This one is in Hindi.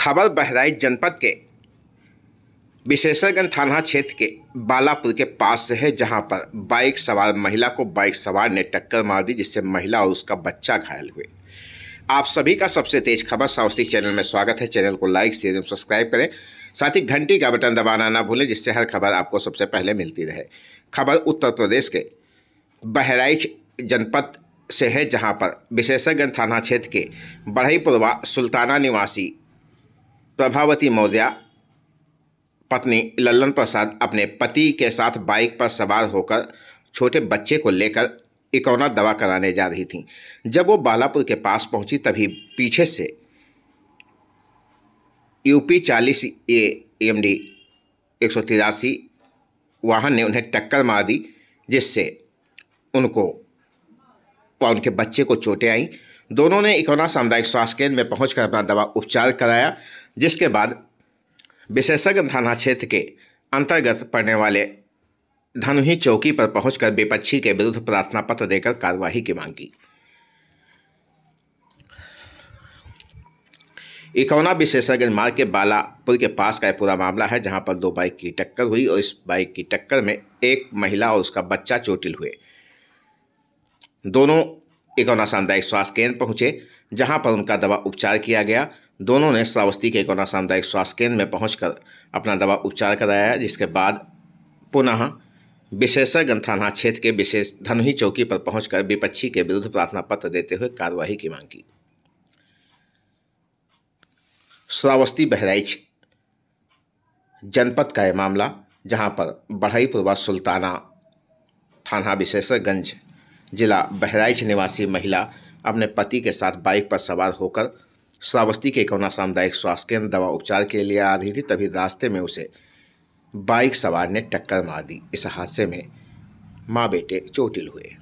खबर बहराइच जनपद के विशेषगंज थाना क्षेत्र के बालापुर के पास से है जहां पर बाइक सवार महिला को बाइक सवार ने टक्कर मार दी जिससे महिला और उसका बच्चा घायल हुए आप सभी का सबसे तेज खबर साउथी चैनल में स्वागत है चैनल को लाइक शेयर एवं सब्सक्राइब करें साथ ही घंटी का बटन दबाना ना भूलें जिससे हर खबर आपको सबसे पहले मिलती रहे खबर उत्तर प्रदेश के बहराइच जनपद से है जहां पर विशेषज्ञ थाना क्षेत्र के बढ़ईपुरवा सुल्ताना निवासी प्रभावती मौर्या पत्नी लल्लन प्रसाद अपने पति के साथ बाइक पर सवार होकर छोटे बच्चे को लेकर इकौना दवा कराने जा रही थीं जब वो बालापुर के पास पहुंची तभी पीछे से यूपी चालीस ए एम डी एक सौ तिरासी वाहन ने उन्हें टक्कर मार दी जिससे उनको व उनके बच्चे को चोटें आईं दोनों ने इकोना सामुदायिक स्वास्थ्य केंद्र में पहुंचकर अपना दवा उपचार कराया जिसके बाद विशेषज्ञ थाना क्षेत्र के अंतर्गत पड़ने वाले धनुही चौकी पर पहुंचकर विपक्षी के विरुद्ध प्रार्थना पत्र देकर कार्यवाही की मांग की इकौना विशेषज्ञ मार्ग के बालापुर के पास का यह पूरा मामला है जहां पर दो बाइक की टक्कर हुई और इस बाइक की टक्कर में एक महिला और उसका बच्चा चोटिल हुए दोनों इकौना सामुदायिक स्वास्थ्य केंद्र पहुंचे जहां पर उनका दवा उपचार किया गया दोनों ने श्रावस्ती के कोना सामुदायिक स्वास्थ्य केंद्र में पहुंचकर अपना दवा उपचार कराया जिसके बाद पुनः विशेषज्ञ थाना क्षेत्र के विशेष धनुही चौकी पर पहुंचकर विपक्षी के विरुद्ध प्रार्थना पत्र देते हुए कार्यवाही की मांग की श्रावस्ती बहराइच जनपद का यह मामला जहां पर बढ़ईपुरवा सुल्ताना थाना विशेषगंज जिला बहराइच निवासी महिला अपने पति के साथ बाइक पर सवार होकर श्रावस्ती के कोना सामुदायिक स्वास्थ्य केंद्र दवा उपचार के लिए आ रही थी तभी रास्ते में उसे बाइक सवार ने टक्कर मार दी इस हादसे में माँ बेटे चोटिल हुए